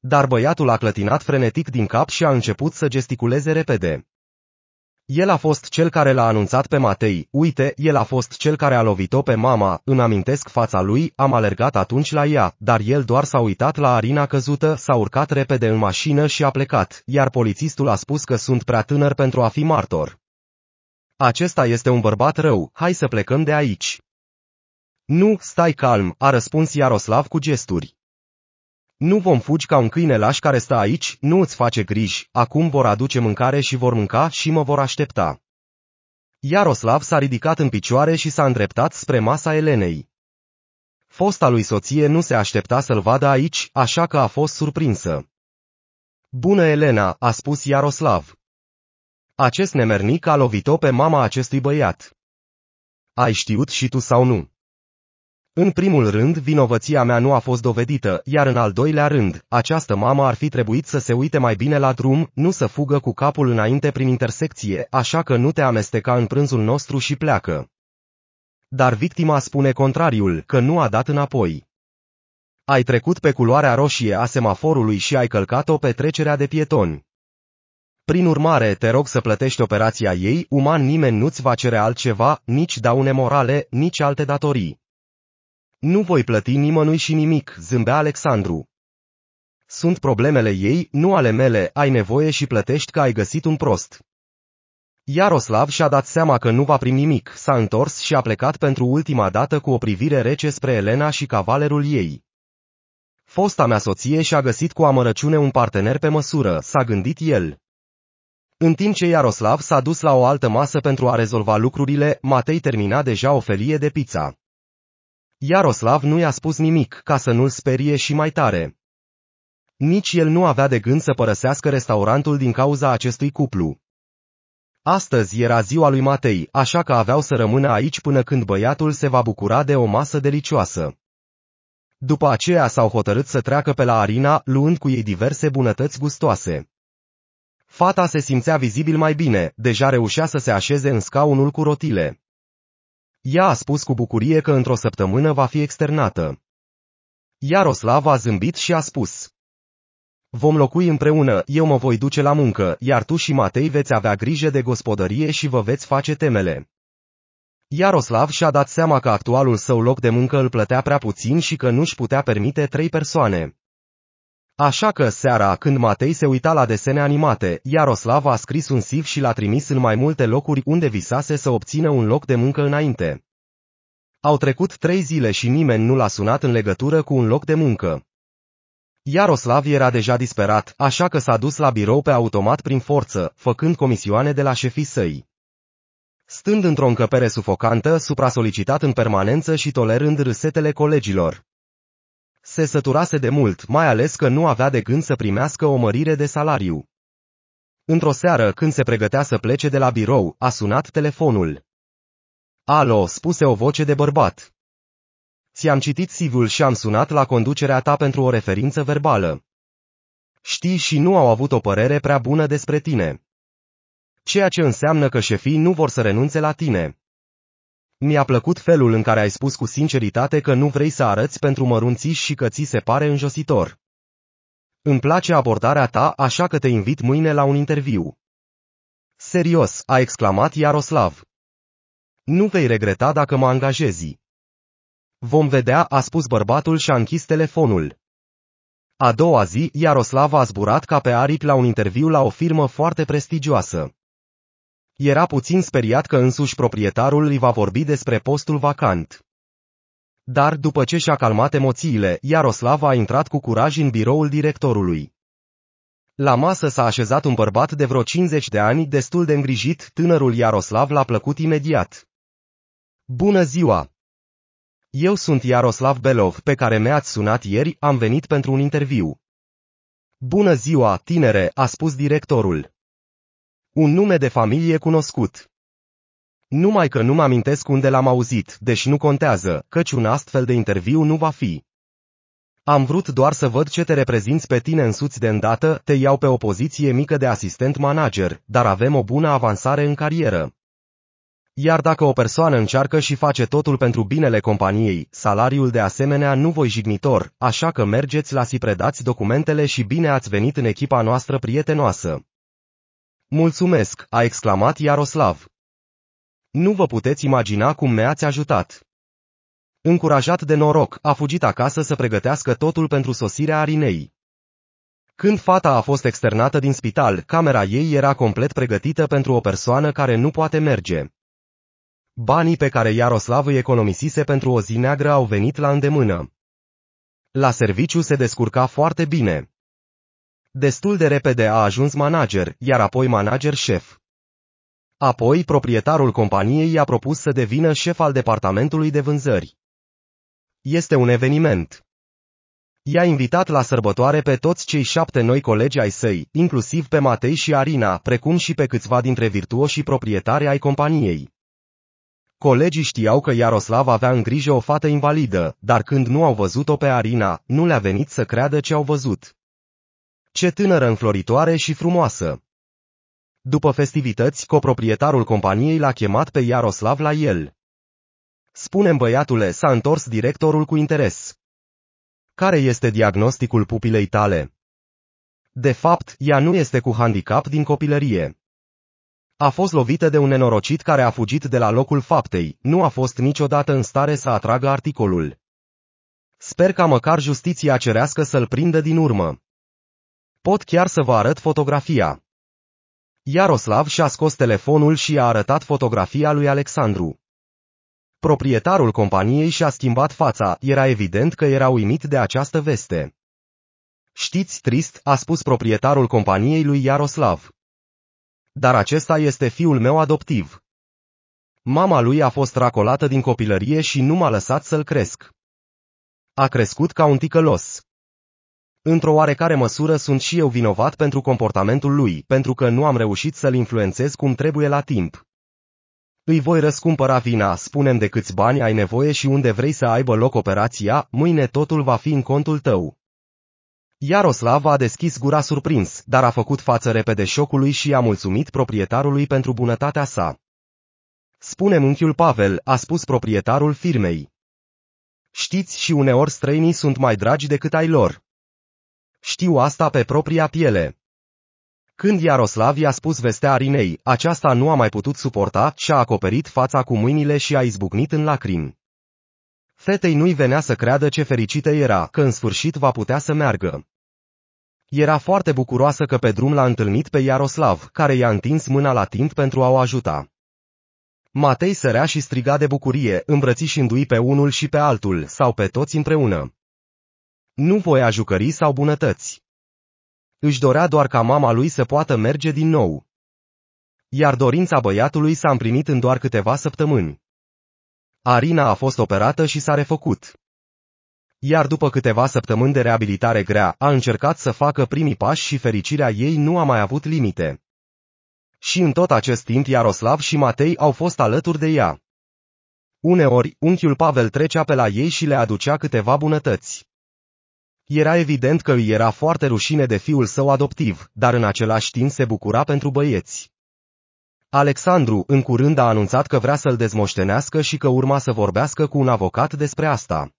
A: Dar băiatul a clătinat frenetic din cap și a început să gesticuleze repede. El a fost cel care l-a anunțat pe Matei, uite, el a fost cel care a lovit-o pe mama, îmi amintesc fața lui, am alergat atunci la ea, dar el doar s-a uitat la Arina căzută, s-a urcat repede în mașină și a plecat, iar polițistul a spus că sunt prea tânăr pentru a fi martor. Acesta este un bărbat rău, hai să plecăm de aici. Nu, stai calm, a răspuns Iaroslav cu gesturi. Nu vom fugi ca un câine laș care stă aici, nu îți face griji, acum vor aduce mâncare și vor mânca și mă vor aștepta. Iaroslav s-a ridicat în picioare și s-a îndreptat spre masa Elenei. Fosta lui soție nu se aștepta să-l vadă aici, așa că a fost surprinsă. Bună Elena, a spus Iaroslav. Acest nemernic a lovit-o pe mama acestui băiat. Ai știut și tu sau nu? În primul rând, vinovăția mea nu a fost dovedită, iar în al doilea rând, această mamă ar fi trebuit să se uite mai bine la drum, nu să fugă cu capul înainte prin intersecție, așa că nu te amesteca în prânzul nostru și pleacă. Dar victima spune contrariul, că nu a dat înapoi. Ai trecut pe culoarea roșie a semaforului și ai călcat-o pe trecerea de pietoni. Prin urmare, te rog să plătești operația ei, uman nimeni nu-ți va cere altceva, nici daune morale, nici alte datorii. Nu voi plăti nimănui și nimic, zâmbea Alexandru. Sunt problemele ei, nu ale mele, ai nevoie și plătești că ai găsit un prost. Iaroslav și-a dat seama că nu va primi nimic, s-a întors și a plecat pentru ultima dată cu o privire rece spre Elena și cavalerul ei. Fosta mea soție și-a găsit cu amărăciune un partener pe măsură, s-a gândit el. În timp ce Iaroslav s-a dus la o altă masă pentru a rezolva lucrurile, Matei termina deja o felie de pizza. Iaroslav nu i-a spus nimic ca să nu-l sperie și mai tare. Nici el nu avea de gând să părăsească restaurantul din cauza acestui cuplu. Astăzi era ziua lui Matei, așa că aveau să rămână aici până când băiatul se va bucura de o masă delicioasă. După aceea s-au hotărât să treacă pe la Arina, luând cu ei diverse bunătăți gustoase. Fata se simțea vizibil mai bine, deja reușea să se așeze în scaunul cu rotile. Ea a spus cu bucurie că într-o săptămână va fi externată. Iaroslav a zâmbit și a spus. Vom locui împreună, eu mă voi duce la muncă, iar tu și Matei veți avea grijă de gospodărie și vă veți face temele. Iaroslav și-a dat seama că actualul său loc de muncă îl plătea prea puțin și că nu-și putea permite trei persoane. Așa că seara, când Matei se uita la desene animate, Iaroslav a scris un siv și l-a trimis în mai multe locuri unde visase să obțină un loc de muncă înainte. Au trecut trei zile și nimeni nu l-a sunat în legătură cu un loc de muncă. Iaroslav era deja disperat, așa că s-a dus la birou pe automat prin forță, făcând comisioane de la șefii săi. Stând într-o încăpere sufocantă, supra-solicitat în permanență și tolerând râsetele colegilor. Se săturase de mult, mai ales că nu avea de gând să primească o mărire de salariu. Într-o seară, când se pregătea să plece de la birou, a sunat telefonul. Alo, spuse o voce de bărbat. Ți-am citit sivul și am sunat la conducerea ta pentru o referință verbală. Știi și nu au avut o părere prea bună despre tine. Ceea ce înseamnă că șefii nu vor să renunțe la tine. Mi-a plăcut felul în care ai spus cu sinceritate că nu vrei să arăți pentru mărunțiși și că ți se pare înjositor. Îmi place abordarea ta, așa că te invit mâine la un interviu. Serios, a exclamat Iaroslav. Nu vei regreta dacă mă angajezi. Vom vedea, a spus bărbatul și a închis telefonul. A doua zi, Iaroslav a zburat ca pe aripi la un interviu la o firmă foarte prestigioasă. Era puțin speriat că însuși proprietarul îi va vorbi despre postul vacant. Dar după ce și-a calmat emoțiile, Iaroslav a intrat cu curaj în biroul directorului. La masă s-a așezat un bărbat de vreo 50 de ani, destul de îngrijit, tânărul Iaroslav l-a plăcut imediat. Bună ziua! Eu sunt Iaroslav Belov, pe care mi-ați sunat ieri, am venit pentru un interviu. Bună ziua, tinere, a spus directorul. Un nume de familie cunoscut. Numai că nu-mi amintesc unde l-am auzit, deși nu contează, căci un astfel de interviu nu va fi. Am vrut doar să văd ce te reprezinți pe tine însuți de îndată, te iau pe o poziție mică de asistent manager, dar avem o bună avansare în carieră. Iar dacă o persoană încearcă și face totul pentru binele companiei, salariul de asemenea nu voi jignitor, așa că mergeți la si predați documentele și bine ați venit în echipa noastră prietenoasă. Mulțumesc, a exclamat Iaroslav. Nu vă puteți imagina cum ne-ați ajutat. Încurajat de noroc, a fugit acasă să pregătească totul pentru sosirea Arinei. Când fata a fost externată din spital, camera ei era complet pregătită pentru o persoană care nu poate merge. Banii pe care Iaroslav îi economisise pentru o zi neagră au venit la îndemână. La serviciu se descurca foarte bine. Destul de repede a ajuns manager, iar apoi manager șef. Apoi proprietarul companiei i-a propus să devină șef al departamentului de vânzări. Este un eveniment. I-a invitat la sărbătoare pe toți cei șapte noi colegi ai săi, inclusiv pe Matei și Arina, precum și pe câțiva dintre virtuoșii proprietari ai companiei. Colegii știau că Iaroslav avea în grijă o fată invalidă, dar când nu au văzut-o pe Arina, nu le-a venit să creadă ce au văzut. Ce tânără înfloritoare și frumoasă! După festivități, coproprietarul companiei l-a chemat pe Iaroslav la el. spune băiatule, s-a întors directorul cu interes. Care este diagnosticul pupilei tale? De fapt, ea nu este cu handicap din copilărie. A fost lovită de un nenorocit care a fugit de la locul faptei, nu a fost niciodată în stare să atragă articolul. Sper ca măcar justiția cerească să-l prindă din urmă. Pot chiar să vă arăt fotografia. Iaroslav și-a scos telefonul și a arătat fotografia lui Alexandru. Proprietarul companiei și-a schimbat fața, era evident că era uimit de această veste. Știți trist, a spus proprietarul companiei lui Iaroslav. Dar acesta este fiul meu adoptiv. Mama lui a fost racolată din copilărie și nu m-a lăsat să-l cresc. A crescut ca un ticălos. Într-o oarecare măsură sunt și eu vinovat pentru comportamentul lui, pentru că nu am reușit să-l influențez cum trebuie la timp. Îi voi răscumpăra vina, spunem de câți bani ai nevoie și unde vrei să aibă loc operația, mâine totul va fi în contul tău. Iaroslav a deschis gura surprins, dar a făcut față repede șocului și a mulțumit proprietarului pentru bunătatea sa. Spune munchiul Pavel, a spus proprietarul firmei. Știți și uneori străinii sunt mai dragi decât ai lor. Știu asta pe propria piele. Când Iaroslav i-a spus vestea Arinei, aceasta nu a mai putut suporta și a acoperit fața cu mâinile și a izbucnit în lacrimi. Fetei nu-i venea să creadă ce fericită era, că în sfârșit va putea să meargă. Era foarte bucuroasă că pe drum l-a întâlnit pe Iaroslav, care i-a întins mâna la timp pentru a o ajuta. Matei sărea și striga de bucurie, îmbrățișându-i pe unul și pe altul, sau pe toți împreună. Nu voia jucării sau bunătăți. Își dorea doar ca mama lui să poată merge din nou. Iar dorința băiatului s-a împlinit în doar câteva săptămâni. Arina a fost operată și s-a refăcut. Iar după câteva săptămâni de reabilitare grea, a încercat să facă primii pași și fericirea ei nu a mai avut limite. Și în tot acest timp Iaroslav și Matei au fost alături de ea. Uneori, unchiul Pavel trecea pe la ei și le aducea câteva bunătăți. Era evident că îi era foarte rușine de fiul său adoptiv, dar în același timp se bucura pentru băieți. Alexandru în curând a anunțat că vrea să-l dezmoștenească și că urma să vorbească cu un avocat despre asta.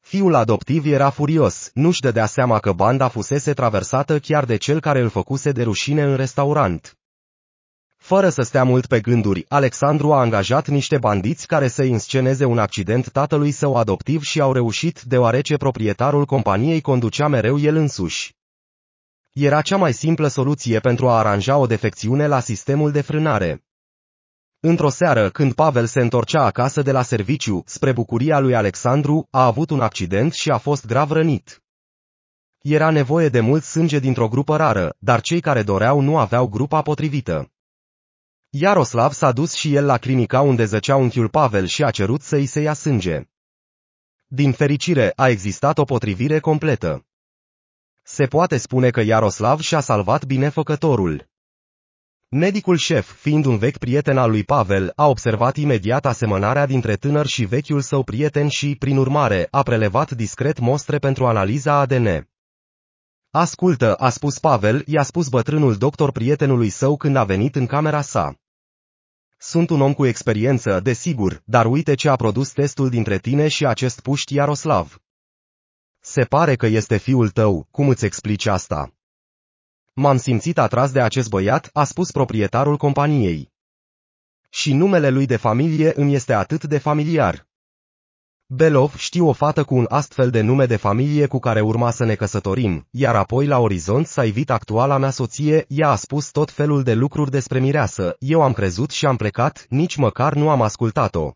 A: Fiul adoptiv era furios, nu-și dădea seama că banda fusese traversată chiar de cel care îl făcuse de rușine în restaurant. Fără să stea mult pe gânduri, Alexandru a angajat niște bandiți care să însceneze un accident tatălui său adoptiv și au reușit deoarece proprietarul companiei conducea mereu el însuși. Era cea mai simplă soluție pentru a aranja o defecțiune la sistemul de frânare. Într-o seară, când Pavel se întorcea acasă de la serviciu, spre bucuria lui Alexandru, a avut un accident și a fost grav rănit. Era nevoie de mult sânge dintr-o grupă rară, dar cei care doreau nu aveau grupa potrivită. Iaroslav s-a dus și el la clinica unde zăcea unchiul Pavel și a cerut să-i se ia sânge. Din fericire, a existat o potrivire completă. Se poate spune că Iaroslav și-a salvat binefăcătorul. Medicul șef, fiind un vechi prieten al lui Pavel, a observat imediat asemănarea dintre tânăr și vechiul său prieten și, prin urmare, a prelevat discret mostre pentru analiza ADN. Ascultă, a spus Pavel, i-a spus bătrânul doctor prietenului său când a venit în camera sa. Sunt un om cu experiență, desigur, dar uite ce a produs testul dintre tine și acest puști Iaroslav. Se pare că este fiul tău, cum îți explici asta? M-am simțit atras de acest băiat, a spus proprietarul companiei. Și numele lui de familie îmi este atât de familiar. Belov știu o fată cu un astfel de nume de familie cu care urma să ne căsătorim, iar apoi la orizont s-a ivit actuala mea soție, ea a spus tot felul de lucruri despre mireasă, eu am crezut și am plecat, nici măcar nu am ascultat-o.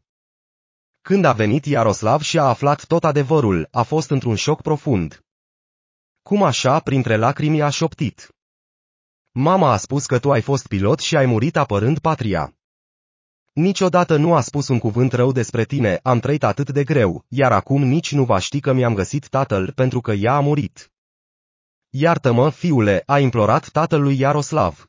A: Când a venit Iaroslav și a aflat tot adevărul, a fost într-un șoc profund. Cum așa, printre lacrimi a șoptit. Mama a spus că tu ai fost pilot și ai murit apărând patria. Niciodată nu a spus un cuvânt rău despre tine, am trăit atât de greu, iar acum nici nu va ști că mi-am găsit tatăl pentru că ea a murit. Iartă-mă, fiule, a implorat tatălui Iaroslav.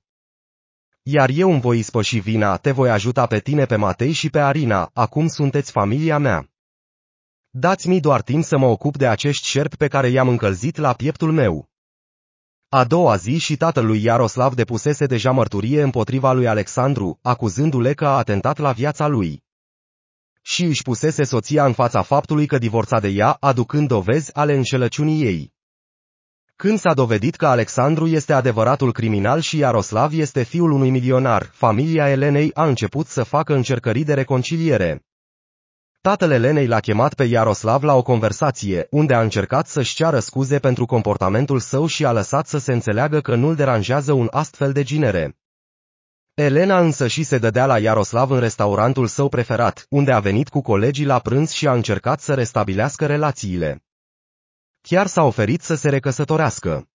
A: Iar eu îmi voi ispăși vina, te voi ajuta pe tine, pe Matei și pe Arina, acum sunteți familia mea. Dați-mi doar timp să mă ocup de acești șerpi pe care i-am încălzit la pieptul meu. A doua zi și tatălui Iaroslav depusese deja mărturie împotriva lui Alexandru, acuzându-le că a atentat la viața lui. Și își pusese soția în fața faptului că divorța de ea, aducând dovezi ale înșelăciunii ei. Când s-a dovedit că Alexandru este adevăratul criminal și Iaroslav este fiul unui milionar, familia Elenei a început să facă încercări de reconciliere. Tatăl Elenei l-a chemat pe Iaroslav la o conversație, unde a încercat să-și ceară scuze pentru comportamentul său și a lăsat să se înțeleagă că nu-l deranjează un astfel de ginere. Elena însă și se dădea la Iaroslav în restaurantul său preferat, unde a venit cu colegii la prânz și a încercat să restabilească relațiile. Chiar s-a oferit să se recăsătorească.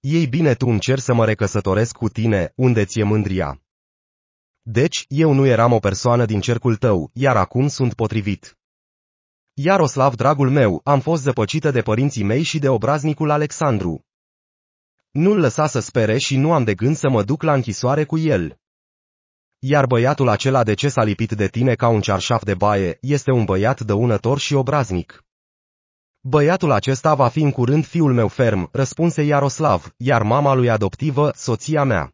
A: Ei bine tu încerci cer să mă recăsătoresc cu tine, unde ți-e mândria. Deci, eu nu eram o persoană din cercul tău, iar acum sunt potrivit. Iaroslav, dragul meu, am fost zăpăcită de părinții mei și de obraznicul Alexandru. Nu-l lăsa să spere și nu am de gând să mă duc la închisoare cu el. Iar băiatul acela de ce s-a lipit de tine ca un cearșaf de baie, este un băiat dăunător și obraznic. Băiatul acesta va fi în curând fiul meu ferm, răspunse Iaroslav, iar mama lui adoptivă, soția mea.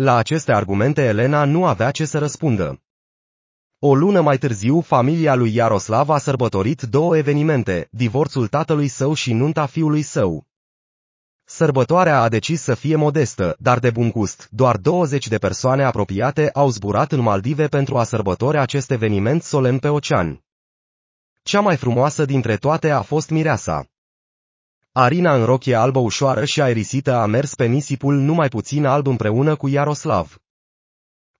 A: La aceste argumente Elena nu avea ce să răspundă. O lună mai târziu, familia lui Iaroslav a sărbătorit două evenimente, divorțul tatălui său și nunta fiului său. Sărbătoarea a decis să fie modestă, dar de bun gust. Doar 20 de persoane apropiate au zburat în Maldive pentru a sărbători acest eveniment solemn pe ocean. Cea mai frumoasă dintre toate a fost mireasa. Arina în rochie albă ușoară și aerisită a mers pe nisipul numai puțin alb împreună cu Iaroslav.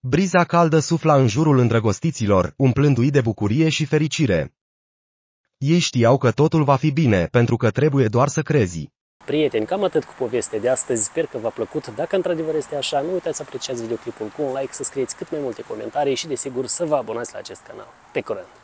A: Briza caldă sufla în jurul îndrăgostiților, umplându-i de bucurie și fericire. Ei știau că totul va fi bine, pentru că trebuie doar să crezi. Prieteni, cam atât cu povestea de astăzi, sper că v-a plăcut. Dacă într-adevăr este așa, nu uitați să apreciați videoclipul cu un like, să scrieți cât mai multe comentarii și desigur să vă abonați la acest canal. Pe curând!